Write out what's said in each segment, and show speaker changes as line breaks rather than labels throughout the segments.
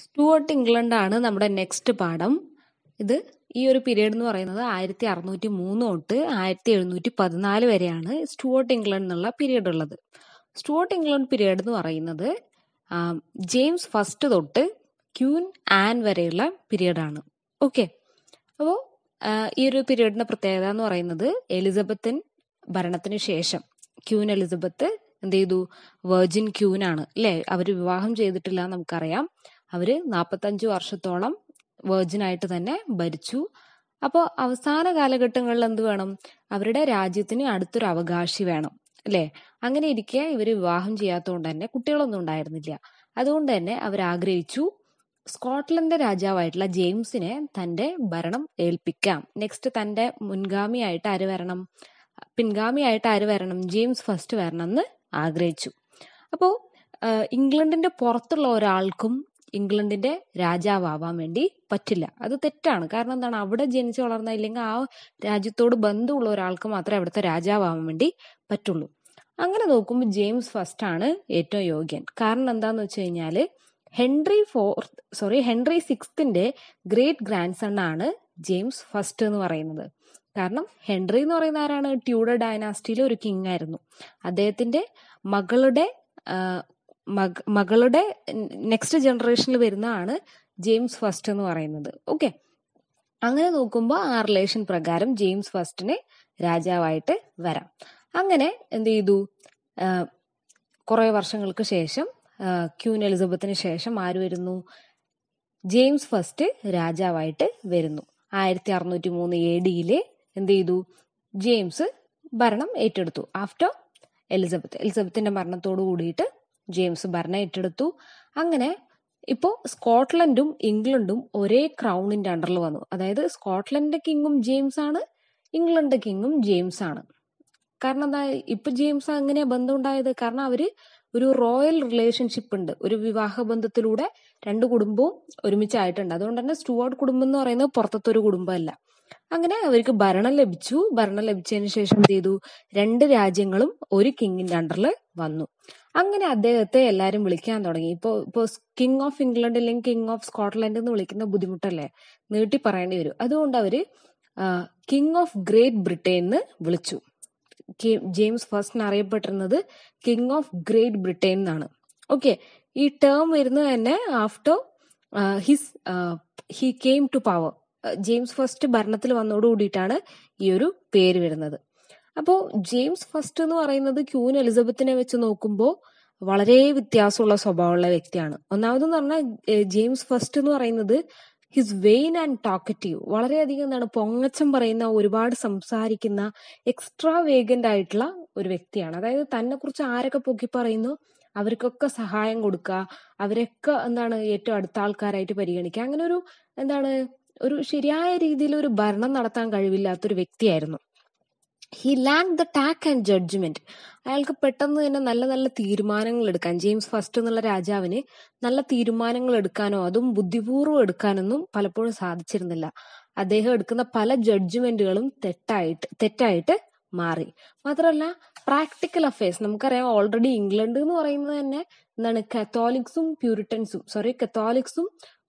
Stuart ഇംഗ്ലണ്ടാണ് നമ്മുടെ next പാഠം ഇത് ഈ ഒരു പീരീഡ് എന്ന് പറയുന്നത് ആയിരത്തി അറുന്നൂറ്റി മൂന്ന് തൊട്ട് ആയിരത്തി എഴുന്നൂറ്റി പതിനാല് വരെയാണ് സ്റ്റുവർട്ട് ഇംഗ്ലണ്ട് എന്നുള്ള പീരീഡ് ഉള്ളത് സ്റ്റുവർട്ട് ഇംഗ്ലണ്ട് പീരീഡ് എന്ന് പറയുന്നത് ജെയിംസ് ഫസ്റ്റ് തൊട്ട് ക്യൂൻ ആൻ വരെയുള്ള പീരീഡാണ് ഓക്കെ അപ്പോൾ ഈ ഒരു പീരീഡിന്റെ പ്രത്യേകത എന്ന് പറയുന്നത് എലിസബത്തിൻ ഭരണത്തിന് ശേഷം ക്യൂൻ എലിസബത്ത് എന്ത് ചെയ്തു വെർജിൻ ക്യൂൻ ആണ് അല്ലെ അവർ വിവാഹം ചെയ്തിട്ടില്ല നമുക്കറിയാം അവർ നാൽപ്പത്തഞ്ച് വർഷത്തോളം വേർജിനായിട്ട് തന്നെ ഭരിച്ചു അപ്പോൾ അവസാന കാലഘട്ടങ്ങളിൽ എന്ത് വേണം അവരുടെ രാജ്യത്തിന് അടുത്തൊരു അവകാശി വേണം അല്ലേ അങ്ങനെ ഇരിക്കെ ഇവർ വിവാഹം ചെയ്യാത്തതുകൊണ്ട് തന്നെ കുട്ടികളൊന്നും ഉണ്ടായിരുന്നില്ല അതുകൊണ്ട് തന്നെ അവർ ആഗ്രഹിച്ചു സ്കോട്ട്ലൻഡ് രാജാവായിട്ടുള്ള ജെയിംസിനെ തന്റെ ഭരണം ഏൽപ്പിക്കാം നെക്സ്റ്റ് തന്റെ മുൻഗാമിയായിട്ട് ആര് വരണം പിൻഗാമിയായിട്ട് ആര് വരണം ജെയിംസ് ഫസ്റ്റ് വരണം എന്ന് ആഗ്രഹിച്ചു അപ്പോൾ ഇംഗ്ലണ്ടിന്റെ പുറത്തുള്ള ഒരാൾക്കും ഇംഗ്ലണ്ടിന്റെ രാജാവാവാൻ വേണ്ടി പറ്റില്ല അത് തെറ്റാണ് കാരണം എന്താണ് അവിടെ ജനിച്ചു വളർന്ന ഇല്ലെങ്കിൽ ആ രാജ്യത്തോട് ബന്ധമുള്ള ഒരാൾക്ക് മാത്രമേ അവിടുത്തെ രാജാവാവാൻ വേണ്ടി പറ്റുള്ളൂ അങ്ങനെ നോക്കുമ്പോൾ ജെയിംസ് ഫസ്റ്റ് ആണ് ഏറ്റവും യോഗ്യൻ കാരണം എന്താന്ന് വെച്ച് കഴിഞ്ഞാൽ ഹെൻറി ഫോർത്ത് സോറി ഹെൻറി സിക്സ്തിന്റെ ഗ്രേറ്റ് ഗ്രാൻഡ് സൺ ആണ് ജെയിംസ് ഫസ്റ്റ് എന്ന് പറയുന്നത് കാരണം ഹെൻറി എന്ന് പറയുന്ന ആരാണ് ട്യൂഡർ ഡയനാസ്റ്റിയിലെ ഒരു കിങ് ആയിരുന്നു അദ്ദേഹത്തിന്റെ മകളുടെ മകളുടെ നെക്സ്റ്റ് ജനറേഷനിൽ വരുന്നതാണ് ജെയിംസ് ഫസ്റ്റ് എന്ന് പറയുന്നത് ഓക്കെ അങ്ങനെ നോക്കുമ്പോൾ ആ റിലേഷൻ പ്രകാരം ജെയിംസ് ഫസ്റ്റിനെ രാജാവായിട്ട് വരാം അങ്ങനെ എന്ത് ചെയ്തു കുറേ വർഷങ്ങൾക്ക് ശേഷം ക്യൂൻ എലിസബത്തിന് ശേഷം ആര് വരുന്നു ജെയിംസ് ഫസ്റ്റ് രാജാവായിട്ട് വരുന്നു ആയിരത്തി അറുന്നൂറ്റി മൂന്ന് എ ഡിയിലെ എന്ത് ചെയ്തു ജെയിംസ് ഭരണം ഏറ്റെടുത്തു ആഫ്റ്റർ എലിസബത്ത് എലിസബത്തിന്റെ മരണത്തോട് കൂടിയിട്ട് ജെയിംസ് ഭരണം ഏറ്റെടുത്തു അങ്ങനെ ഇപ്പോൾ സ്കോട്ട്ലൻഡും ഇംഗ്ലണ്ടും ഒരേ ക്രൗണിന്റെ അണ്ടറിൽ വന്നു അതായത് സ്കോട്ട്ലൻഡ് കിങ്ങും ജെയിംസ് ആണ് ഇംഗ്ലണ്ട് കിങ്ങും ജെയിംസ് ആണ് കാരണം എന്താ ഇപ്പൊ ജെയിംസ് അങ്ങനെ ബന്ധം ഉണ്ടായത് കാരണം അവര് ഒരു റോയൽ റിലേഷൻഷിപ്പ് ഉണ്ട് ഒരു വിവാഹ ബന്ധത്തിലൂടെ രണ്ട് കുടുംബവും ഒരുമിച്ചായിട്ടുണ്ട് അതുകൊണ്ട് തന്നെ സ്റ്റുവാർട്ട് കുടുംബം എന്ന് പറയുന്നത് പുറത്തത്തെ ഒരു കുടുംബമല്ല അങ്ങനെ അവർക്ക് ഭരണം ലഭിച്ചു ഭരണം ലഭിച്ചതിന് ശേഷം ചെയ്തു രണ്ട് രാജ്യങ്ങളും ഒരു കിങ്ങിന്റെ അണ്ടറിൽ വന്നു അങ്ങനെ അദ്ദേഹത്തെ എല്ലാരും വിളിക്കാൻ തുടങ്ങി ഇപ്പൊ ഇപ്പൊ കിങ് ഓഫ് ഇംഗ്ലണ്ട് അല്ലെങ്കിൽ കിങ് ഓഫ് സ്കോട്ട്ലൻഡ് എന്ന് വിളിക്കുന്ന ബുദ്ധിമുട്ടല്ലേ നീട്ടി പറയേണ്ടി വരും അതുകൊണ്ട് അവര് കിങ് ഓഫ് ഗ്രേറ്റ് ബ്രിട്ടൻ എന്ന് വിളിച്ചു ജെയിംസ് ഫസ്റ്റിന് അറിയപ്പെട്ടിരുന്നത് കിങ് ഓഫ് ഗ്രേറ്റ് ബ്രിട്ടൻ എന്നാണ് ഓക്കെ ഈ ടേം വരുന്നത് തന്നെ after his he came to power James first ഭരണത്തിൽ വന്നതോടുകൂടിയിട്ടാണ് ഈ ഒരു പേര് വരുന്നത് അപ്പോ ജെയിംസ് ഫസ്റ്റ് എന്ന് പറയുന്നത് ക്യൂൻ എലിസബത്തിനെ വെച്ച് നോക്കുമ്പോൾ വളരെ വ്യത്യാസമുള്ള സ്വഭാവമുള്ള വ്യക്തിയാണ് ഒന്നാമതെന്ന് പറഞ്ഞാൽ ജെയിംസ് ഫസ്റ്റ് എന്ന് പറയുന്നത് ഹിസ് വെയിൻ ആൻഡ് ടോക്കറ്റീവ് വളരെയധികം എന്താണ് പൊങ്ങച്ചം പറയുന്ന ഒരുപാട് സംസാരിക്കുന്ന എക്സ്ട്രാ വേഗന്റ് ആയിട്ടുള്ള ഒരു വ്യക്തിയാണ് അതായത് തന്നെ കുറിച്ച് ആരൊക്കെ പൊക്കി പറയുന്നു അവർക്കൊക്കെ സഹായം കൊടുക്കുക അവരൊക്കെ എന്താണ് ഏറ്റവും അടുത്ത ആൾക്കാരായിട്ട് പരിഗണിക്കുക അങ്ങനെ ഒരു എന്താണ് ഒരു ശരിയായ രീതിയിൽ ഒരു ഭരണം നടത്താൻ കഴിവില്ലാത്തൊരു വ്യക്തിയായിരുന്നു he lack the tact and judgement അയാൾക്ക് പെട്ടെന്ന് തന്നെ നല്ല നല്ല തീരുമാനങ്ങൾ എടുക്കാൻ ജെയിംസ് ഫസ്റ്റ് എന്നുള്ള രാജാവിന് നല്ല തീരുമാനങ്ങൾ എടുക്കാനോ അതും ബുദ്ധിപൂർവ്വം എടുക്കാനൊന്നും പലപ്പോഴും സാധിച്ചിരുന്നില്ല അദ്ദേഹം എടുക്കുന്ന പല ജഡ്ജ്മെന്റുകളും തെറ്റായിട്ട് തെറ്റായിട്ട് മാറി മാത്രമല്ല പ്രാക്ടിക്കൽ അഫയേഴ്സ് നമുക്കറിയാം ഓൾറെഡി ഇംഗ്ലണ്ട് എന്ന് പറയുന്നത് തന്നെ എന്താണ് കത്തോലിക്സും പ്യൂരിറ്റൻസും സോറി കത്തോലിക്സും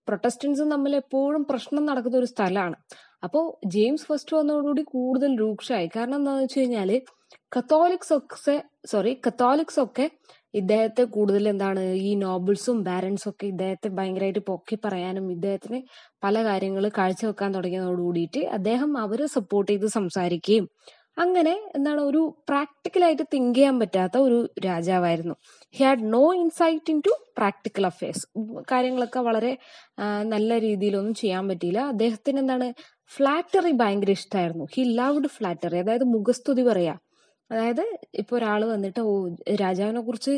പ്രൊട്ടസ്റ്റൻസും തമ്മിൽ എപ്പോഴും പ്രശ്നം നടക്കുന്ന ഒരു സ്ഥലമാണ് അപ്പോ ജെയിംസ് ഫസ്റ്റ് വന്നതോടുകൂടി കൂടുതൽ രൂക്ഷമായി കാരണം എന്താണെന്ന് വെച്ച് കഴിഞ്ഞാല് കത്തോലിക്സ് ഒക്കെ സോറി കത്തോലിക്സ് ഒക്കെ ഇദ്ദേഹത്തെ കൂടുതൽ എന്താണ് ഈ നോബിൾസും ബാരൻസും ഒക്കെ ഇദ്ദേഹത്തെ ഭയങ്കരമായിട്ട് പൊക്കി പറയാനും ഇദ്ദേഹത്തിന് പല കാര്യങ്ങൾ കാഴ്ചവെക്കാൻ തുടങ്ങിയതോട് കൂടിയിട്ട് അദ്ദേഹം അവരെ സപ്പോർട്ട് ചെയ്ത് സംസാരിക്കുകയും അങ്ങനെ എന്താണ് ഒരു പ്രാക്ടിക്കലായിട്ട് തിങ്ക് ചെയ്യാൻ പറ്റാത്ത ഒരു രാജാവായിരുന്നു he had no insight into practical affairs കാര്യങ്ങളൊക്കെ വളരെ നല്ല രീതിയിലൊന്നും ചെയ്യാൻ പറ്റിയില്ല അദ്ദേഹത്തിന് എന്താണ് ഫ്ലാറ്ററി ഭയങ്കര ഇഷ്ടമായിരുന്നു ഹി ലവ്ഡ് ഫ്ലാറ്ററി അതായത് മുഖസ്തുതി പറയാ അതായത് ഇപ്പൊ ഒരാൾ വന്നിട്ട് ഓ രാജാവിനെ കുറിച്ച്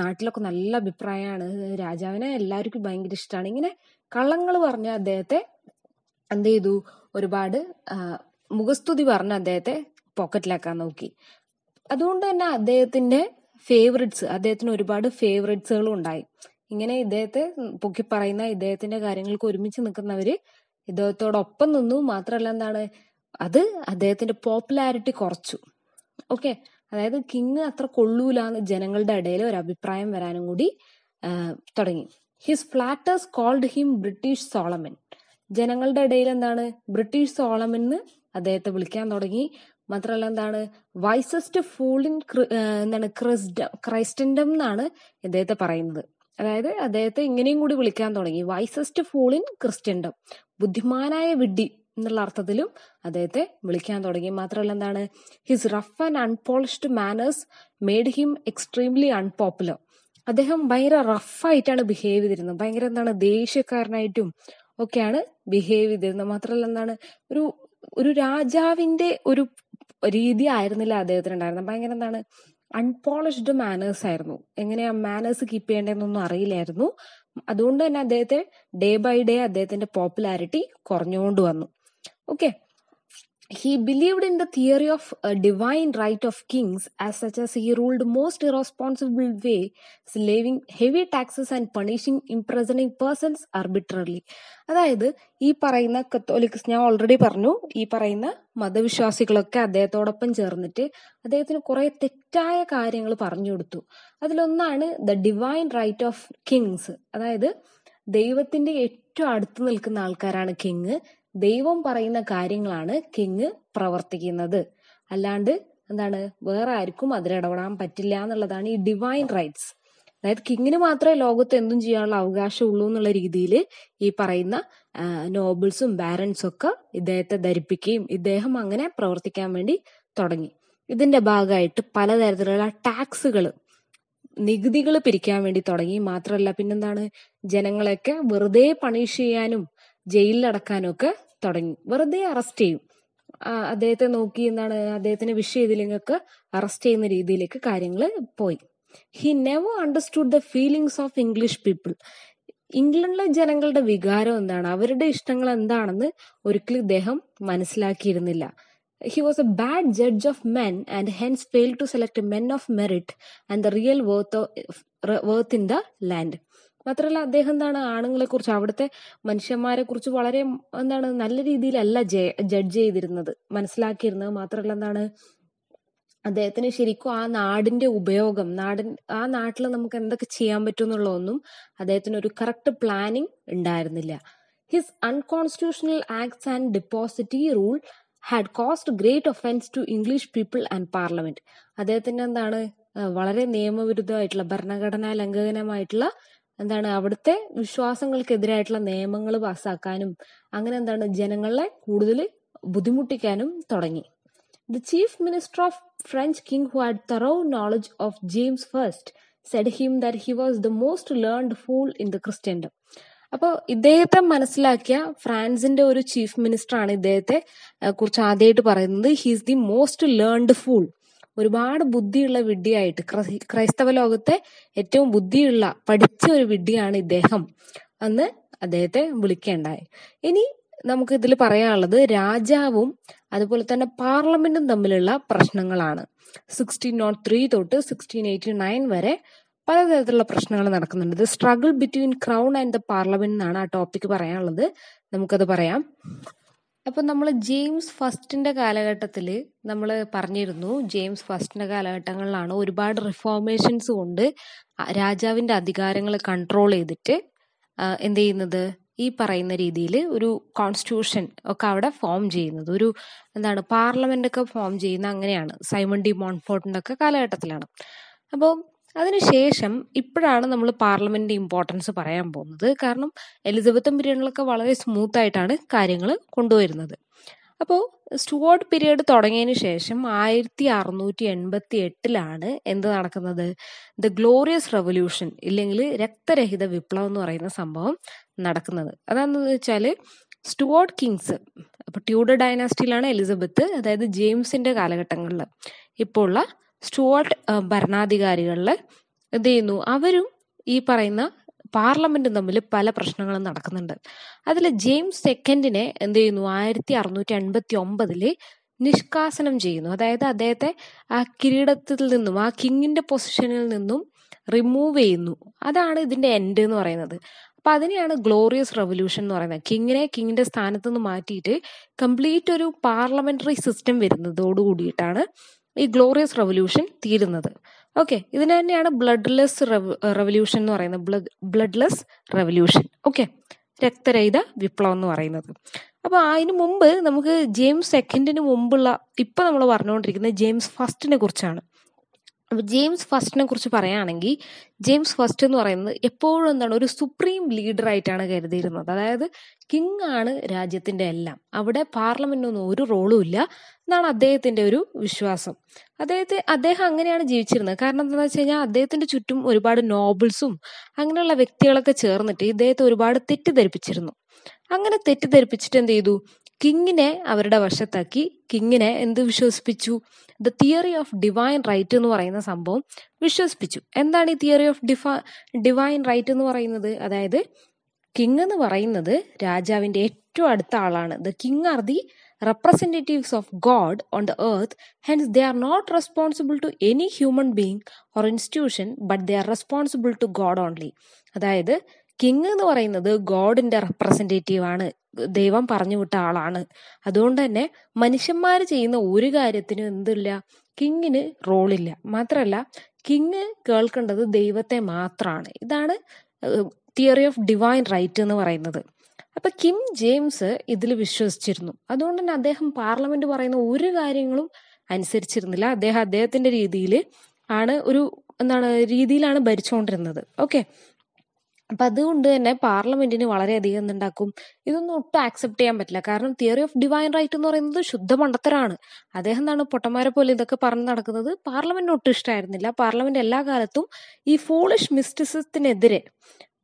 നാട്ടിലൊക്കെ നല്ല അഭിപ്രായമാണ് രാജാവിനെ എല്ലാവർക്കും ഭയങ്കര ഇഷ്ടമാണ് ഇങ്ങനെ കള്ളങ്ങൾ പറഞ്ഞ അദ്ദേഹത്തെ എന്ത് ചെയ്തു ഒരുപാട് മുഖസ്തുതി പറഞ്ഞ അദ്ദേഹത്തെ പോക്കറ്റിലാക്കാൻ നോക്കി അതുകൊണ്ട് തന്നെ അദ്ദേഹത്തിന്റെ ഫേവറിറ്റ്സ് അദ്ദേഹത്തിന് ഒരുപാട് ഫേവറിറ്റ്സുകളും ഉണ്ടായി ഇങ്ങനെ ഇദ്ദേഹത്തെ പൊക്കി പറയുന്ന ഇദ്ദേഹത്തിന്റെ കാര്യങ്ങൾക്ക് ഒരുമിച്ച് നിൽക്കുന്നവര് ഇദ്ദേഹത്തോടൊപ്പം നിന്നു മാത്രമല്ല എന്താണ് അത് അദ്ദേഹത്തിന്റെ പോപ്പുലാരിറ്റി കുറച്ചു ഓക്കെ അതായത് കിങ് അത്ര കൊള്ളൂലാന്ന് ജനങ്ങളുടെ ഇടയിൽ ഒരു അഭിപ്രായം വരാനും കൂടി തുടങ്ങി his flatterers called him British Solomon ജനങ്ങളുടെ ഇടയിൽ എന്താണ് ബ്രിട്ടീഷ് സോളമൻ എന്ന് അദ്ദേഹത്തെ വിളിക്കാൻ തുടങ്ങി മാത്രമല്ല എന്താണ് വൈസസ്റ്റ് ഫൂളിൻ എന്താണ് ക്രിസ്ഡം ക്രൈസ്റ്റൻഡം എന്നാണ് ഇദ്ദേഹത്തെ പറയുന്നത് അതായത് അദ്ദേഹത്തെ ഇങ്ങനെയും കൂടി വിളിക്കാൻ തുടങ്ങി വൈസസ്റ്റ് ഫോൾ ഇൻ ക്രിസ്ത്യൻഡം ബുദ്ധിമാനായ വിഡ്ഢി എന്നുള്ള അർത്ഥത്തിലും അദ്ദേഹത്തെ വിളിക്കാൻ തുടങ്ങി മാത്രമല്ല എന്താണ് his rough and unpolished manners made him extremely unpopular അദ്ദേഹം ഭയങ്കര റഫായിട്ടാണ് ബിഹേവ് ചെയ്തിരുന്നത് ഭയങ്കര എന്താണ് ദേഷ്യക്കാരനായിട്ടും ഒക്കെയാണ് ബിഹേവ് ചെയ്തിരുന്നത് മാത്രമല്ല എന്താണ് ഒരു ഒരു രാജാവിന്റെ ഒരു രീതി ആയിരുന്നില്ല അദ്ദേഹത്തിന് ഉണ്ടായിരുന്നത് ഭയങ്കര എന്താണ് അൺപോളിഷ്ഡ് മാനേഴ്സ് ആയിരുന്നു എങ്ങനെയാ മാനേഴ്സ് കീപ്പ് ചെയ്യേണ്ടതെന്നൊന്നും അറിയില്ലായിരുന്നു അതുകൊണ്ട് തന്നെ അദ്ദേഹത്തെ ഡേ ബൈ ഡേ അദ്ദേഹത്തിന്റെ പോപ്പുലാരിറ്റി കുറഞ്ഞുകൊണ്ട് വന്നു okay he believed in the theory of a divine right of kings, as such as he ruled most irresponsible way, slaving heavy taxes and punishing imprisoning persons arbitrarily. അതായത് ഈ പറയുന്ന Catholics ഞാൻ already പറഞ്ഞു ഈ പറയുന്ന മതവിശ്വാസികളൊക്കെ അദ്ദേഹത്തോടൊപ്പം ചേർന്നിട്ട് അദ്ദേഹത്തിന് കുറെ തെറ്റായ കാര്യങ്ങൾ പറഞ്ഞു കൊടുത്തു അതിലൊന്നാണ് the divine right of kings അതായത് ദൈവത്തിന്റെ ഏറ്റവും അടുത്ത് നിൽക്കുന്ന ആൾക്കാരാണ് കിങ് ദൈവം പറയുന്ന കാര്യങ്ങളാണ് കിങ് പ്രവർത്തിക്കുന്നത് അല്ലാണ്ട് എന്താണ് വേറെ ആർക്കും അതിലിടപെടാൻ പറ്റില്ല എന്നുള്ളതാണ് ഈ ഡിവൈൻ റൈറ്റ്സ് അതായത് കിങ്ങിന് മാത്രമേ ലോകത്ത് എന്തും ചെയ്യാനുള്ള അവകാശം ഉള്ളൂ എന്നുള്ള രീതിയിൽ ഈ പറയുന്ന നോബിൾസും ബാരൻസും ഒക്കെ ഇദ്ദേഹത്തെ ധരിപ്പിക്കുകയും ഇദ്ദേഹം അങ്ങനെ പ്രവർത്തിക്കാൻ വേണ്ടി തുടങ്ങി ഇതിന്റെ ഭാഗമായിട്ട് പലതരത്തിലുള്ള ടാക്സുകൾ നികുതികൾ പിരിക്കാൻ വേണ്ടി തുടങ്ങി മാത്രമല്ല പിന്നെന്താണ് ജനങ്ങളെയൊക്കെ വെറുതെ പണിഷ് ചെയ്യാനും ജയിലിലടക്കാനും ഒക്കെ തുടങ്ങി വെറുതെ അറസ്റ്റ് ചെയ്യും അദ്ദേഹത്തെ നോക്കി എന്താണ് അദ്ദേഹത്തിനെ വിഷ് ചെയ്തില്ലെങ്കിൽ അറസ്റ്റ് ചെയ്യുന്ന രീതിയിലേക്ക് കാര്യങ്ങൾ പോയി he never understood the feelings of English people ഇംഗ്ലണ്ടിലെ ജനങ്ങളുടെ വികാരം എന്താണ് അവരുടെ ഇഷ്ടങ്ങൾ എന്താണെന്ന് ഒരിക്കലും ഇദ്ദേഹം മനസ്സിലാക്കിയിരുന്നില്ല he was a bad judge of men and hence fail to select men of merit and the real worth worth in the land മാത്രമല്ല അദ്ദേഹം എന്താണ് ആണുങ്ങളെ കുറിച്ച് അവിടുത്തെ മനുഷ്യന്മാരെ കുറിച്ച് വളരെ എന്താണ് നല്ല രീതിയിലല്ല ജഡ്ജ് ചെയ്തിരുന്നത് മനസ്സിലാക്കിയിരുന്നത് മാത്രമല്ല എന്താണ് അദ്ദേഹത്തിന് ശരിക്കും ആ നാടിന്റെ ഉപയോഗം നാടൻ ആ നാട്ടിൽ നമുക്ക് എന്തൊക്കെ ചെയ്യാൻ പറ്റും എന്നുള്ളതൊന്നും അദ്ദേഹത്തിന് ഒരു കറക്റ്റ് പ്ലാനിങ് ഉണ്ടായിരുന്നില്ല ഹിസ് അൺകോൺസ്റ്റിറ്റ്യൂഷണൽ ആക്ട്സ് ആൻഡ് ഡെപ്പോസിറ്റി rule had cost great offence to English people and parliament അദ്ദേഹത്തിന്റെ എന്താണ് വളരെ നിയമവിരുദ്ധമായിട്ടുള്ള ഭരണഘടനാ ലംഘനമായിട്ടുള്ള എന്താണ് അവിടുത്തെ വിശ്വാസങ്ങൾക്കെതിരായിട്ടുള്ള നിയമങ്ങൾ പാസ്സാക്കാനും അങ്ങനെ എന്താണ് ജനങ്ങളെ കൂടുതൽ ബുദ്ധിമുട്ടിക്കാനും തുടങ്ങി the chief minister of French king who had thorough knowledge of James first said him that he was the most learned fool in the Christendom അപ്പോൾ ഇദ്ദേഹത്തെ മനസ്സിലാക്കിയ ഫ്രാൻസിന്റെ ഒരു ചീഫ് മിനിസ്റ്റർ ആണ് ഇദ്ദേഹത്തെ കുറിച്ച് ആദ്യമായിട്ട് പറയുന്നത് he's the most learned fool ഒരുപാട് ബുദ്ധിയുള്ള വിഡ്ഢിയായിട്ട് ക്രൈസ്തവ ലോകത്തെ ഏറ്റവും ബുദ്ധിയുള്ള പഠിച്ച ഒരു വിഡ്ഢിയാണ് ഇദ്ദേഹം അന്ന് അദ്ദേഹത്തെ വിളിക്കേണ്ടായി ഇനി നമുക്ക് ഇതിൽ പറയാനുള്ളത് രാജാവും അതുപോലെ തന്നെ പാർലമെന്റും തമ്മിലുള്ള പ്രശ്നങ്ങളാണ് സിക്സ്റ്റീൻ നോട്ട് ത്രീ തൊട്ട് സിക്സ്റ്റീൻ എയ്റ്റി നയൻ വരെ പലതരത്തിലുള്ള പ്രശ്നങ്ങൾ നടക്കുന്നുണ്ട് struggle between crown and the parliament എന്നാണ് ആ ടോപ്പിക് പറയാനുള്ളത് നമുക്കത് പറയാം അപ്പൊ നമ്മൾ ജെയിംസ് ഫസ്റ്റിന്റെ കാലഘട്ടത്തിൽ നമ്മൾ പറഞ്ഞിരുന്നു ജെയിംസ് ഫസ്റ്റിന്റെ കാലഘട്ടങ്ങളിലാണ് ഒരുപാട് റിഫോർമേഷൻസ് കൊണ്ട് രാജാവിന്റെ അധികാരങ്ങൾ കൺട്രോൾ ചെയ്തിട്ട് എന്ത് ചെയ്യുന്നത് ഈ പറയുന്ന രീതിയിൽ ഒരു കോൺസ്റ്റിറ്റ്യൂഷൻ ഒക്കെ അവിടെ ഫോം ചെയ്യുന്നത് ഒരു എന്താണ് പാർലമെന്റ് ഒക്കെ ഫോം ചെയ്യുന്ന അങ്ങനെയാണ് സൈമൺ ഡി മോൺഫോർട്ടിന്റെ ഒക്കെ കാലഘട്ടത്തിലാണ് അപ്പോൾ അതിനുശേഷം ഇപ്പോഴാണ് നമ്മൾ പാർലമെന്റിന്റെ ഇമ്പോർട്ടൻസ് പറയാൻ പോകുന്നത് കാരണം എലിസബത്തൻ പീരീഡിലൊക്കെ വളരെ സ്മൂത്ത് ആയിട്ടാണ് കാര്യങ്ങൾ കൊണ്ടുവരുന്നത് അപ്പോൾ സ്റ്റുവർട്ട് പീരീഡ് തുടങ്ങിയതിന് ശേഷം ആയിരത്തി അറുന്നൂറ്റി എൺപത്തി എട്ടിലാണ് എന്ത് നടക്കുന്നത് ദ ഗ്ലോറിയസ് റെവല്യൂഷൻ ഇല്ലെങ്കിൽ രക്തരഹിത വിപ്ലവം എന്ന് പറയുന്ന സംഭവം നടക്കുന്നത് അതാണെന്ന് വെച്ചാൽ സ്റ്റുവർട്ട് കിങ്സ് അപ്പോൾ ട്യൂഡർ ഡൈനാസ്റ്റിയിലാണ് എലിസബത്ത് അതായത് ജെയിംസിന്റെ കാലഘട്ടങ്ങളിൽ ഇപ്പോൾ ഉള്ള സ്റ്റുവർട്ട് ഭരണാധികാരികളിൽ എന്ത് ചെയ്യുന്നു അവരും ഈ പറയുന്ന പാർലമെന്റും തമ്മിൽ പല പ്രശ്നങ്ങളും നടക്കുന്നുണ്ട് അതിൽ ജെയിംസ് സെക്കൻഡിനെ എന്ത് ചെയ്യുന്നു ആയിരത്തി അറുന്നൂറ്റി അൻപത്തി ഒമ്പതില് നിഷ്കാസനം ചെയ്യുന്നു അതായത് അദ്ദേഹത്തെ ആ കിരീടത്തിൽ നിന്നും ആ കിങ്ങിന്റെ പൊസിഷനിൽ നിന്നും റിമൂവ് ചെയ്യുന്നു അതാണ് ഇതിന്റെ എൻഡ് എന്ന് പറയുന്നത് അപ്പൊ അതിനെയാണ് ഗ്ലോറിയസ് റെവല്യൂഷൻ എന്ന് പറയുന്നത് കിങ്ങിനെ കിങ്ങിന്റെ സ്ഥാനത്ത് നിന്ന് മാറ്റിയിട്ട് കംപ്ലീറ്റ് ഒരു പാർലമെന്ററി സിസ്റ്റം വരുന്നതോട് ഈ ഗ്ലോറിയസ് റെവല്യൂഷൻ തീരുന്നത് ഓക്കെ ഇതിന് തന്നെയാണ് ബ്ലഡ്ലെസ് റെവല്യൂഷൻ എന്ന് പറയുന്നത് ബ്ലഡ് ബ്ലഡ്ലെസ് റെവല്യൂഷൻ ഓക്കെ രക്തരഹിത വിപ്ലവം എന്ന് പറയുന്നത് അപ്പോൾ അതിന് മുമ്പ് നമുക്ക് ജെയിംസ് സെക്കൻഡിന് മുമ്പുള്ള ഇപ്പം നമ്മൾ പറഞ്ഞുകൊണ്ടിരിക്കുന്നത് ജെയിംസ് ഫസ്റ്റിനെ കുറിച്ചാണ് അപ്പോൾ ജെയിംസ് ഫസ്റ്റിനെ കുറിച്ച് പറയുകയാണെങ്കിൽ ജെയിംസ് ഫസ്റ്റ് എന്ന് പറയുന്നത് എപ്പോഴും എന്താണ് ഒരു സുപ്രീം ലീഡർ ആയിട്ടാണ് കരുതിയിരുന്നത് അതായത് കിങ് ആണ് രാജ്യത്തിന്റെ എല്ലാം അവിടെ പാർലമെൻറ്റൊന്നും ഒരു റോളും ഇല്ല എന്നാണ് അദ്ദേഹത്തിന്റെ ഒരു വിശ്വാസം അദ്ദേഹത്തെ അദ്ദേഹം അങ്ങനെയാണ് ജീവിച്ചിരുന്നത് കാരണം എന്താണെന്ന് വെച്ച് കഴിഞ്ഞാൽ അദ്ദേഹത്തിന്റെ ചുറ്റും ഒരുപാട് നോബിൾസും അങ്ങനെയുള്ള വ്യക്തികളൊക്കെ ചേർന്നിട്ട് ഇദ്ദേഹത്തെ ഒരുപാട് തെറ്റിദ്ധരിപ്പിച്ചിരുന്നു അങ്ങനെ തെറ്റിദ്ധരിപ്പിച്ചിട്ട് എന്ത് ചെയ്തു കിങ്ങിനെ അവരുടെ വശത്താക്കി കിങ്ങിനെ എന്ത് വിശ്വസിപ്പിച്ചു the theory of divine right എന്ന് പറയുന്ന സംഭവം വിശ്വസിപ്പിച്ചു എന്താണ് ഈ theory of diff divine right എന്ന് പറയുന്നത് അതായത് കിങ് എന്ന് പറയുന്നത് രാജാവിന്റെ ഏറ്റവും അടുത്ത ആളാണ് the king are the representatives of God on the earth hence they are not responsible to any human being or institution but they are responsible to God only അതായത് കിങ് എന്ന് പറയുന്നത് ഗോഡിന്റെ റെപ്രസെന്റേറ്റീവ് ആണ് ദൈവം പറഞ്ഞു വിട്ട ആളാണ് അതുകൊണ്ട് തന്നെ മനുഷ്യന്മാർ ചെയ്യുന്ന ഒരു കാര്യത്തിനും എന്തില്ല കിങ്ങിന് റോളില്ല മാത്രമല്ല കിങ് കേൾക്കേണ്ടത് ദൈവത്തെ മാത്രമാണ് ഇതാണ് തിയറി ഓഫ് ഡിവൈൻ റൈറ്റ് എന്ന് പറയുന്നത് അപ്പൊ കിം ജെയിംസ് ഇതിൽ വിശ്വസിച്ചിരുന്നു അതുകൊണ്ട് തന്നെ അദ്ദേഹം പാർലമെന്റ് പറയുന്ന ഒരു കാര്യങ്ങളും അനുസരിച്ചിരുന്നില്ല അദ്ദേഹം അദ്ദേഹത്തിന്റെ രീതിയിൽ ആണ് ഒരു എന്താണ് രീതിയിലാണ് ഭരിച്ചുകൊണ്ടിരുന്നത് ഓക്കെ അപ്പൊ അതുകൊണ്ട് തന്നെ പാർലമെന്റിന് വളരെയധികം എന്തുണ്ടാക്കും ഇതൊന്നും ഒട്ടും ആക്സെപ്റ്റ് ചെയ്യാൻ പറ്റില്ല കാരണം തിയറി ഓഫ് ഡിവൈൻ റൈറ്റ് എന്ന് പറയുന്നത് ശുദ്ധ മണ്ടത്തരാണ് അദ്ദേഹം എന്താണ് പൊട്ടന്മാരെ പോലെ ഇതൊക്കെ പറഞ്ഞു നടക്കുന്നത് പാർലമെന്റിന് ഒട്ടും ഇഷ്ടമായിരുന്നില്ല പാർലമെന്റ് എല്ലാ കാലത്തും ഈ ഫോളിഷ് മിസ്റ്റിസത്തിനെതിരെ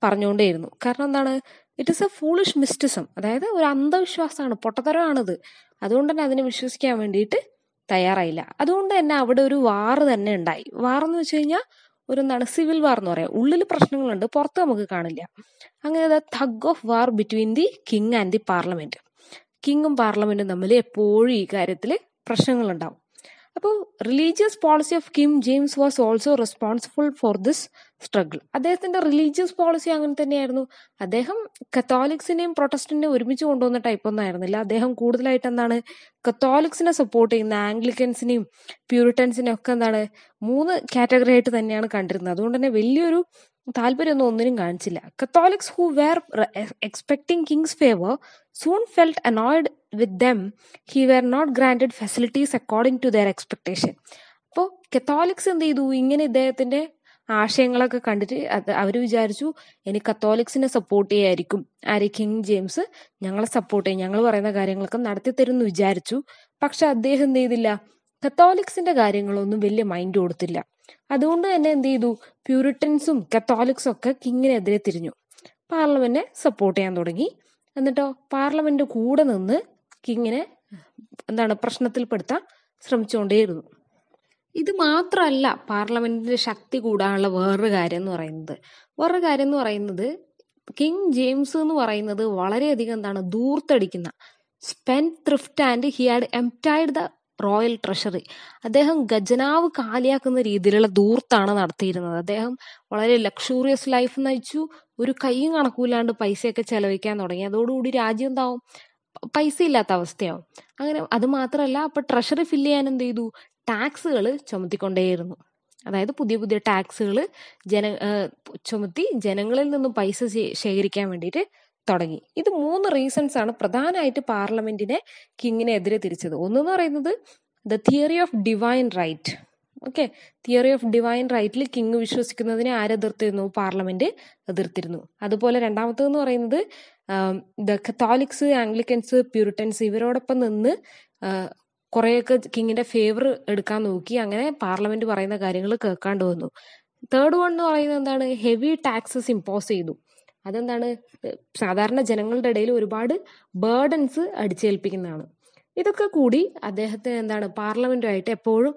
പറഞ്ഞുകൊണ്ടേയിരുന്നു കാരണം എന്താണ് it is a foolish mysticism അതായത് ഒരു അന്ധവിശ്വാസമാണ് പൊട്ടത്തരമാണിത് അതുകൊണ്ട് തന്നെ അതിനെ വിശ്വസിക്കാൻ വേണ്ടിയിട്ട് തയ്യാറായില്ല അതുകൊണ്ട് തന്നെ അവിടെ ഒരു വാറ് തന്നെ ഉണ്ടായി എന്ന് വെച്ച് കഴിഞ്ഞാൽ ഒരു എന്താണ് സിവിൽ വാർ എന്ന് പറയാം ഉള്ളിൽ പ്രശ്നങ്ങളുണ്ട് പുറത്ത് നമുക്ക് കാണില്ല അങ്ങനെ the tug of war between the king and the parliament കിങ്ങും പാർലമെന്റും തമ്മിൽ എപ്പോഴും ഈ കാര്യത്തിൽ പ്രശ്നങ്ങളുണ്ടാവും അപ്പോൾ religious policy of king James was also responsible for this struggle അദ്ദേഹത്തിന്റെ റിലീജിയസ് പോളിസി അങ്ങനെ തന്നെയായിരുന്നു അദ്ദേഹം കത്തോലിക്സിനെയും പ്രൊട്ടസ്റ്റിനെയും ഒരുമിച്ച് കൊണ്ടുവന്ന ടൈപ്പ് ഒന്നും ആയിരുന്നില്ല അദ്ദേഹം കൂടുതലായിട്ട് എന്താണ് കത്തോലിക്സിനെ സപ്പോർട്ട് ചെയ്യുന്ന ആംഗ്ലിക്കൻസിനെയും പ്യൂരിറ്റൻസിനെയും ഒക്കെ എന്താണ് മൂന്ന് കാറ്റഗറി ആയിട്ട് തന്നെയാണ് കണ്ടിരുന്നത് അതുകൊണ്ട് തന്നെ വലിയൊരു താല്പര്യമൊന്നും ഒന്നിനും കാണിച്ചില്ല Catholics who were expecting king's favour soon felt annoyed with them he were not grant facilities according to their expectation അപ്പോൾ കത്തോലിക്സ് എന്ത് ചെയ്തു ഇങ്ങനെ ഇദ്ദേഹത്തിന്റെ ആശയങ്ങളൊക്കെ കണ്ടിട്ട് അത് അവർ വിചാരിച്ചു ഇനി കത്തോലിക്സിനെ സപ്പോർട്ട് ചെയ്യായിരിക്കും ആര് കിങ് ജെയിംസ് ഞങ്ങളെ സപ്പോർട്ട് ചെയ്യും ഞങ്ങൾ പറയുന്ന കാര്യങ്ങളൊക്കെ നടത്തി തരുമെന്ന് വിചാരിച്ചു പക്ഷെ അദ്ദേഹം എന്ത് ചെയ്തില്ല കത്തോലിക്സിന്റെ കാര്യങ്ങളൊന്നും വലിയ മൈൻഡ് കൊടുത്തില്ല അതുകൊണ്ട് തന്നെ എന്ത് ചെയ്തു പ്യൂരിറ്റൻസും കത്തോലിക്സും ഒക്കെ കിങ്ങിനെതിരെ തിരിഞ്ഞു പാർലമെന്റിനെ സപ്പോർട്ട് ചെയ്യാൻ തുടങ്ങി എന്നിട്ടോ പാർലമെന്റ് കൂടെ നിന്ന് കിങ്ങിനെ എന്താണ് പ്രശ്നത്തിൽപ്പെടുത്താൻ ശ്രമിച്ചുകൊണ്ടേയിരുന്നു ഇത് മാത്രമല്ല പാർലമെന്റിന്റെ ശക്തി കൂടാനുള്ള വേറൊരു കാര്യം എന്ന് പറയുന്നത് വേറൊരു കാര്യം എന്ന് പറയുന്നത് കിങ് ജെയിംസ് എന്ന് പറയുന്നത് വളരെയധികം എന്താണ് ദൂർത്തടിക്കുന്ന spendthrift and he had emptied the royal treasury അദ്ദേഹം ഖജനാവ് കാലിയാക്കുന്ന രീതിയിലുള്ള ദൂർത്താണ് നടത്തിയിരുന്നത് അദ്ദേഹം വളരെ ലക്ഷൂറിയസ് ലൈഫ് നയിച്ചു ഒരു കൈയും കണക്കൂല്ലാണ്ട് പൈസയൊക്കെ ചെലവഴിക്കാൻ തുടങ്ങി അതോടുകൂടി രാജ്യം എന്താവും പൈസ ഇല്ലാത്ത അവസ്ഥയാവും അങ്ങനെ അത് മാത്രമല്ല അപ്പോൾ ട്രഷറി ഫില്ല് ചെയ്യാൻ എന്ത് ചെയ്തു ടാക്സുകൾ ചുമത്തിക്കൊണ്ടേയിരുന്നു അതായത് പുതിയ പുതിയ ടാക്സുകൾ ജന ചുമത്തി ജനങ്ങളിൽ നിന്നും പൈസ ശേഖരിക്കാൻ വേണ്ടിയിട്ട് തുടങ്ങി ഇത് മൂന്ന് റീസൺസ് ആണ് പ്രധാനമായിട്ട് പാർലമെന്റിനെ കിങ്ങിനെ എതിരെ തിരിച്ചത് എന്ന് പറയുന്നത് the theory of divine right okay theory of divine റൈറ്റിൽ കിങ് വിശ്വസിക്കുന്നതിനെ ആരെതിർത്തിരുന്നു പാർലമെന്റ് എതിർത്തിരുന്നു അതുപോലെ രണ്ടാമത്തേന്ന് പറയുന്നത് ദ കത്തോലിക്സ് ആംഗ്ലിക്കൻസ് പ്യൂരിറ്റൻസ് ഇവരോടൊപ്പം നിന്ന് കുറേയൊക്കെ കിങ്ങിന്റെ ഫേവർ എടുക്കാൻ നോക്കി അങ്ങനെ പാർലമെന്റ് പറയുന്ന കാര്യങ്ങൾ കേൾക്കാണ്ട് വന്നു തേർഡ് വൺ എന്ന് പറയുന്നത് എന്താണ് ഹെവി ടാക്സസ് ഇമ്പോസ് ചെയ്തു അതെന്താണ് സാധാരണ ജനങ്ങളുടെ ഇടയിൽ ഒരുപാട് ബേർഡൻസ് അടിച്ചേൽപ്പിക്കുന്നതാണ് ഇതൊക്കെ കൂടി അദ്ദേഹത്തെ എന്താണ് പാർലമെന്റുമായിട്ട് എപ്പോഴും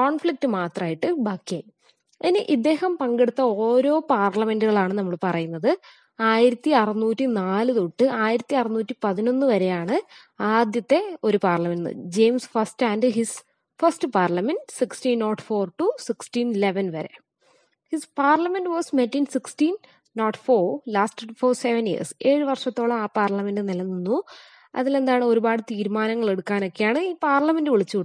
കോൺഫ്ലിക്റ്റ് മാത്രമായിട്ട് ബാക്കിയായി ഇനി ഇദ്ദേഹം പങ്കെടുത്ത ഓരോ പാർലമെന്റുകളാണ് നമ്മൾ പറയുന്നത് ആയിരത്തി അറുന്നൂറ്റി നാല് തൊട്ട് ആയിരത്തി അറുന്നൂറ്റി പതിനൊന്ന് വരെയാണ് ആദ്യത്തെ ഒരു parliament James first and his first parliament sixteen nought four to sixteen eleven വരെ his parliament was met in sixteen nought four last for seven years ഏഴ് വർഷത്തോളം ആ പാർലമെന്റ് നിലനിന്നു അതിലെന്താണ് ഒരുപാട് തീരുമാനങ്ങൾ എടുക്കാനൊക്കെയാണ് ഈ പാർലമെന്റ് വിളിച്ചു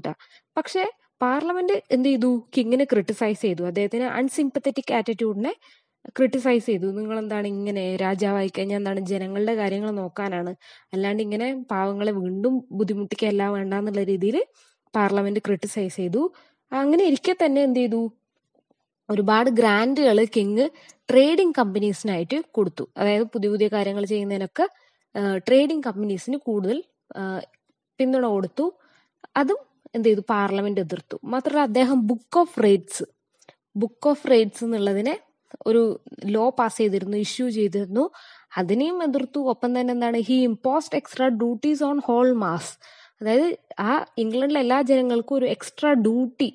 പക്ഷെ പാർലമെന്റ് എന്ത് ചെയ്തു കിങ്ങിനെ ക്രിട്ടിസൈസ് ചെയ്തു അദ്ദേഹത്തിന് അൺസിംപത്തറ്റിക് ആറ്റിറ്റ്യൂഡിനെ ക്രിട്ടിസൈസ് ചെയ്തു നിങ്ങൾ എന്താണ് ഇങ്ങനെ രാജാവായി കഴിഞ്ഞാൽ എന്താണ് ജനങ്ങളുടെ കാര്യങ്ങൾ നോക്കാനാണ് അല്ലാണ്ട് ഇങ്ങനെ പാവങ്ങളെ വീണ്ടും ബുദ്ധിമുട്ടിക്കല്ല വേണ്ട എന്നുള്ള രീതിയിൽ പാർലമെന്റ് ക്രിട്ടിസൈസ് ചെയ്തു അങ്ങനെ ഇരിക്കെ തന്നെ എന്ത് ചെയ്തു ഒരുപാട് ഗ്രാൻഡുകൾ കിങ് ട്രേഡിംഗ് കമ്പനീസിനായിട്ട് കൊടുത്തു അതായത് പുതിയ പുതിയ കാര്യങ്ങൾ ചെയ്യുന്നതിനൊക്കെ ട്രേഡിംഗ് കമ്പനീസിന് കൂടുതൽ പിന്തുണ കൊടുത്തു അതും എന്ത് ചെയ്തു പാർലമെന്റ് എതിർത്തു മാത്രമല്ല അദ്ദേഹം book of rates book of rates എന്നുള്ളതിനെ ഒരു ലോ പാസ് ചെയ്തിരുന്നു ഇഷ്യൂ ചെയ്തിരുന്നു അതിനെയും എതിർത്തു ഒപ്പം തന്നെ എന്താണ് he imposed extra duties on whole mass അതായത് ആ ഇംഗ്ലണ്ടിലെ എല്ലാ ജനങ്ങൾക്കും ഒരു എക്സ്ട്രാ ഡ്യൂട്ടി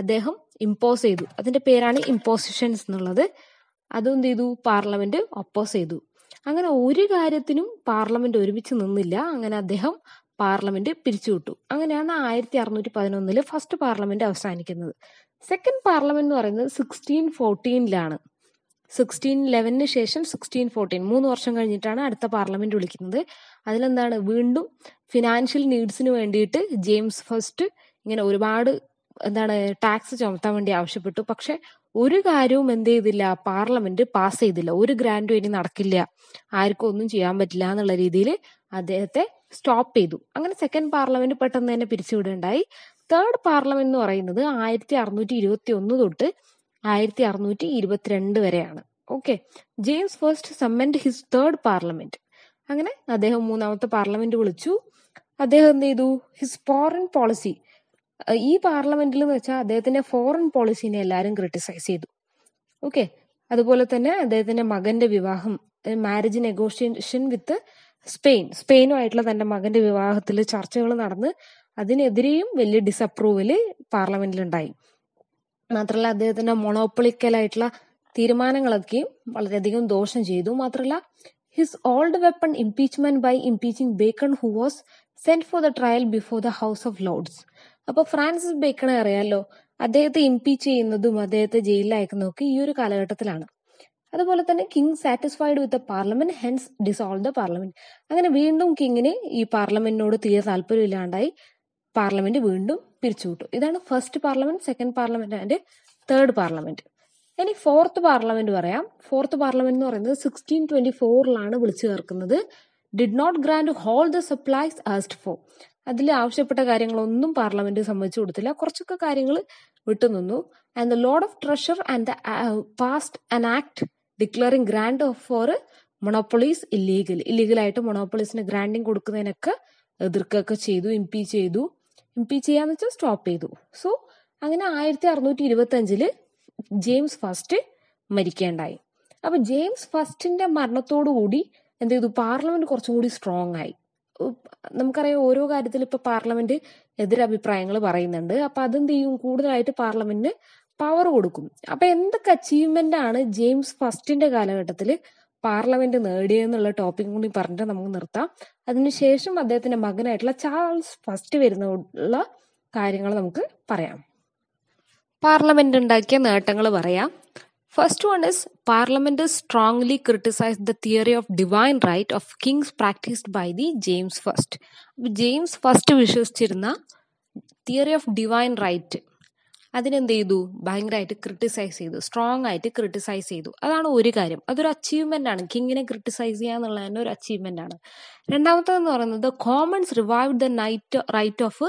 അദ്ദേഹം ഇമ്പോസ് ചെയ്തു അതിന്റെ പേരാണ് ഇമ്പോസിഷൻസ് എന്നുള്ളത് അതും എന്ത് ചെയ്തു പാർലമെന്റ് ഒപ്പോസ് ചെയ്തു അങ്ങനെ ഒരു കാര്യത്തിനും പാർലമെന്റ് ഒരുമിച്ച് നിന്നില്ല അങ്ങനെ അദ്ദേഹം പാർലമെന്റ് പിരിച്ചുവിട്ടു അങ്ങനെയാണ് ആയിരത്തി അറുന്നൂറ്റി പതിനൊന്നിൽ ഫസ്റ്റ് പാർലമെന്റ് അവസാനിക്കുന്നത് സെക്കൻഡ് പാർലമെന്റ് എന്ന് പറയുന്നത് സിക്സ്റ്റീൻ ഫോർട്ടീനിലാണ് സിക്സ്റ്റീൻ ലെവനിന് ശേഷം സിക്സ്റ്റീൻ ഫോർട്ടീൻ മൂന്ന് വർഷം കഴിഞ്ഞിട്ടാണ് അടുത്ത പാർലമെന്റ് വിളിക്കുന്നത് അതിലെന്താണ് വീണ്ടും ഫിനാൻഷ്യൽ നീഡ്സിന് വേണ്ടിയിട്ട് ജെയിംസ് ഫസ്റ്റ് ഇങ്ങനെ ഒരുപാട് എന്താണ് ടാക്സ് ചുമത്താൻ വേണ്ടി ആവശ്യപ്പെട്ടു പക്ഷെ ഒരു കാര്യവും എന്ത് ചെയ്തില്ല പാർലമെന്റ് പാസ് ചെയ്തില്ല ഒരു ഗ്രാൻഡും ഇനി നടക്കില്ല ആർക്കും ഒന്നും ചെയ്യാൻ പറ്റില്ല എന്നുള്ള രീതിയിൽ അദ്ദേഹത്തെ സ്റ്റോപ്പ് ചെയ്തു അങ്ങനെ സെക്കൻഡ് പാർലമെന്റ് പെട്ടെന്ന് തന്നെ പിരിച്ചുവിടുണ്ടായി തേർഡ് പാർലമെന്റ് എന്ന് പറയുന്നത് ആയിരത്തി അറുന്നൂറ്റി ഇരുപത്തി ഒന്ന് തൊട്ട് ആയിരത്തി അറുന്നൂറ്റി ഇരുപത്തിരണ്ട് വരെയാണ് okay James first summoned his third parliament അങ്ങനെ അദ്ദേഹം മൂന്നാമത്തെ പാർലമെന്റ് വിളിച്ചു അദ്ദേഹം എന്ത് ചെയ്തു ഹിസ് ഫോറിൻ പോളിസി ഈ പാർലമെന്റിൽ വെച്ചാൽ അദ്ദേഹത്തിന്റെ ഫോറിൻ പോളിസിനെ എല്ലാവരും ക്രിട്ടിസൈസ് ചെയ്തു ഓക്കെ അതുപോലെ തന്നെ അദ്ദേഹത്തിന്റെ മകന്റെ വിവാഹം മാരേജ് നെഗോഷിയേഷൻ വിത്ത് സ്പെയിൻ സ്പെയിനുമായിട്ടുള്ള തന്റെ മകന്റെ വിവാഹത്തിൽ ചർച്ചകൾ നടന്ന് അതിനെതിരെയും വലിയ ഡിസപ്രൂവല് പാർലമെന്റിലുണ്ടായി മാത്രമല്ല അദ്ദേഹത്തിന്റെ മൊണോപ്പൊളിക്കലായിട്ടുള്ള തീരുമാനങ്ങളൊക്കെയും വളരെയധികം ദോഷം ചെയ്തു മാത്രമല്ല his old weapon impeachment by impeaching Bacon who was sent for the trial before the House of Lords അപ്പൊ ഫ്രാൻസിസ് ബേക്കണെ അറിയാലോ അദ്ദേഹത്തെ ഇംപീച്ച് ചെയ്യുന്നതും അദ്ദേഹത്തെ ജയിലിൽ അയക്കുന്നതും ഒക്കെ ഈ ഒരു കാലഘട്ടത്തിലാണ് അതുപോലെ തന്നെ king satisfied with the parliament hence dissolve the parliament അങ്ങനെ വീണ്ടും കിങ്ങിന് ഈ പാർലമെന്റിനോട് തീരെ താല്പര്യമില്ലാണ്ടായി പാർലമെന്റ് വീണ്ടും പിരിച്ചുവിട്ടു ഇതാണ് first parliament second parliament and third parliament ഇനി ഫോർത്ത് പാർലമെന്റ് പറയാം ഫോർത്ത് പാർലമെന്റ് എന്ന് പറയുന്നത് സിക്സ്റ്റീൻ ട്വന്റി ഫോറിലാണ് വിളിച്ചു ചേർക്കുന്നത് did not grant whole the supplies asked for അതിൽ ആവശ്യപ്പെട്ട കാര്യങ്ങളൊന്നും പാർലമെന്റ് സമ്മതിച്ചു കൊടുത്തില്ല കുറച്ചൊക്കെ കാര്യങ്ങൾ വിട്ടുനിന്നു and the lord of treasure and passed an act declaring grant of four monopolies illegal illegal ആയിട്ട് മൊണോപ്പൊളീസിന് ഗ്രാൻഡിങ് കൊടുക്കുന്നതിനൊക്കെ എതിർക്കുകയൊക്കെ ചെയ്തു ഇംപീച്ച് ചെയ്തു ഇംപീച്ച് ചെയ്യാന്ന് വെച്ചാൽ സ്റ്റോപ്പ് ചെയ്തു സോ അങ്ങനെ ആയിരത്തി അറുന്നൂറ്റി ഇരുപത്തി അഞ്ചില് ജെയിംസ് ഫസ്റ്റ് മരിക്കേണ്ടായി അപ്പൊ ജെയിംസ് ഫസ്റ്റിന്റെ മരണത്തോടു കൂടി എന്ത് ചെയ്തു പാർലമെന്റ് കുറച്ചും കൂടി സ്ട്രോങ് ആയി നമുക്കറിയാം ഓരോ കാര്യത്തിൽ ഇപ്പൊ പാർലമെന്റ് എതിരഭിപ്രായങ്ങൾ പറയുന്നുണ്ട് അപ്പൊ അതെന്ത് ചെയ്യും കൂടുതലായിട്ട് പാർലമെന്റിന് പവർ കൊടുക്കും അപ്പൊ എന്തൊക്കെ അച്ചീവ്മെന്റ് ആണ് ജെയിംസ് ഫസ്റ്റിന്റെ കാലഘട്ടത്തിൽ പാർലമെന്റ് നേടിയെന്നുള്ള ടോപ്പിക് കൂടി പറഞ്ഞിട്ട് നമുക്ക് നിർത്താം അതിനുശേഷം അദ്ദേഹത്തിന്റെ മകനായിട്ടുള്ള ചാൾസ് ഫസ്റ്റ് വരുന്നുള്ള കാര്യങ്ങൾ നമുക്ക് പറയാം പാർലമെന്റ് ഉണ്ടാക്കിയ നേട്ടങ്ങൾ പറയാം First one is Parliament strongly criticized the theory of divine right of kings practised by the James first James first വിശ്വസിച്ചിരുന്ന തിയറി ഓഫ് ഡിവൈൻ റൈറ്റ് അതിനെന്ത് ചെയ്തു ഭയങ്കരമായിട്ട് ക്രിട്ടിസൈസ് ചെയ്തു സ്ട്രോങ് ആയിട്ട് ക്രിട്ടിസൈസ് ചെയ്തു അതാണ് ഒരു കാര്യം അതൊരു അച്ചീവ്മെന്റ് ആണ് കിങ്ങിനെ ക്രിട്ടിസൈസ് ചെയ്യുക എന്നുള്ളത് തന്നെ ഒരു അച്ചീവ്മെൻ്റ് ആണ് രണ്ടാമത്തേന്ന് പറയുന്നത് Commons revive the night right of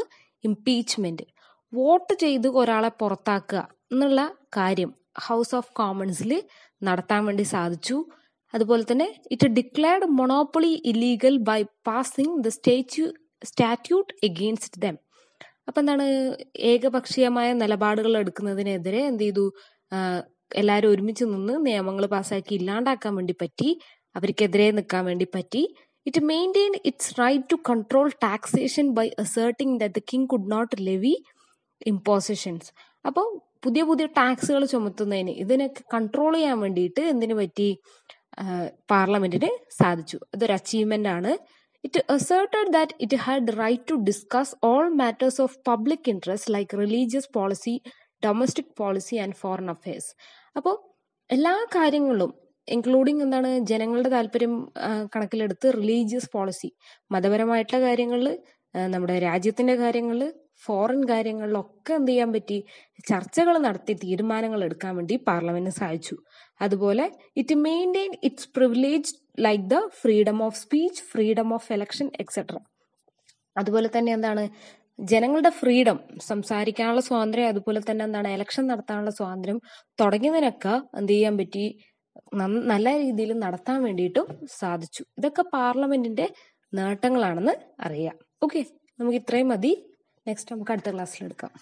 impeachment വോട്ട് ചെയ്ത് ഒരാളെ പുറത്താക്കുക എന്നുള്ള കാര്യം ഹൗസ് ഓഫ് കോമൺസിൽ നടത്താൻ വേണ്ടി സാധിച്ചു അതുപോലെ തന്നെ it declared monopoly illegal by passing the state statute against them അപ്പം എന്താണ് ഏകപക്ഷീയമായ നിലപാടുകൾ എടുക്കുന്നതിനെതിരെ എന്ത് ചെയ്തു എല്ലാവരും ഒരുമിച്ച് നിന്ന് നിയമങ്ങൾ പാസ്സാക്കി ഇല്ലാണ്ടാക്കാൻ വേണ്ടി പറ്റി അവർക്കെതിരെ നിൽക്കാൻ വേണ്ടി പറ്റി it maintain its right to control taxation by asserting that the king could not levy impositions അപ്പോൾ പുതിയ പുതിയ ടാക്സുകൾ ചുമത്തുന്നതിന് ഇതിനൊക്കെ കൺട്രോൾ ചെയ്യാൻ വേണ്ടിയിട്ട് എന്തിനു പറ്റി പാർലമെന്റിന് സാധിച്ചു അതൊരു അച്ചീവ്മെന്റ് ആണ് it asserted that it had right to discuss all matters of public interest like religious policy domestic policy and foreign affairs അപ്പോൾ എല്ലാ കാര്യങ്ങളും ഇൻക്ലൂഡിങ് എന്താണ് ജനങ്ങളുടെ താല്പര്യം കണക്കിലെടുത്ത് റിലീജിയസ് പോളിസി മതപരമായിട്ടുള്ള കാര്യങ്ങൾ നമ്മുടെ രാജ്യത്തിന്റെ കാര്യങ്ങളിൽ ഫോറിൻ കാര്യങ്ങളിലൊക്കെ എന്ത് ചെയ്യാൻ പറ്റി ചർച്ചകൾ നടത്തി തീരുമാനങ്ങൾ എടുക്കാൻ വേണ്ടി പാർലമെന്റിന് സഹായിച്ചു അതുപോലെ it maintain its privilege like the freedom of speech freedom of election etcetera അതുപോലെ തന്നെ എന്താണ് ജനങ്ങളുടെ ഫ്രീഡം സംസാരിക്കാനുള്ള സ്വാതന്ത്ര്യം അതുപോലെ തന്നെ എന്താണ് എലക്ഷൻ നടത്താനുള്ള സ്വാതന്ത്ര്യം തുടങ്ങിയതിനൊക്കെ എന്ത് ചെയ്യാൻ പറ്റി നല്ല രീതിയിൽ നടത്താൻ വേണ്ടിയിട്ടും സാധിച്ചു ഇതൊക്കെ പാർലമെന്റിന്റെ നേട്ടങ്ങളാണെന്ന് അറിയാം ഓക്കെ നമുക്ക് ഇത്രയും മതി നെക്സ്റ്റ് നമുക്ക് അടുത്ത ക്ലാസ്സിൽ എടുക്കാം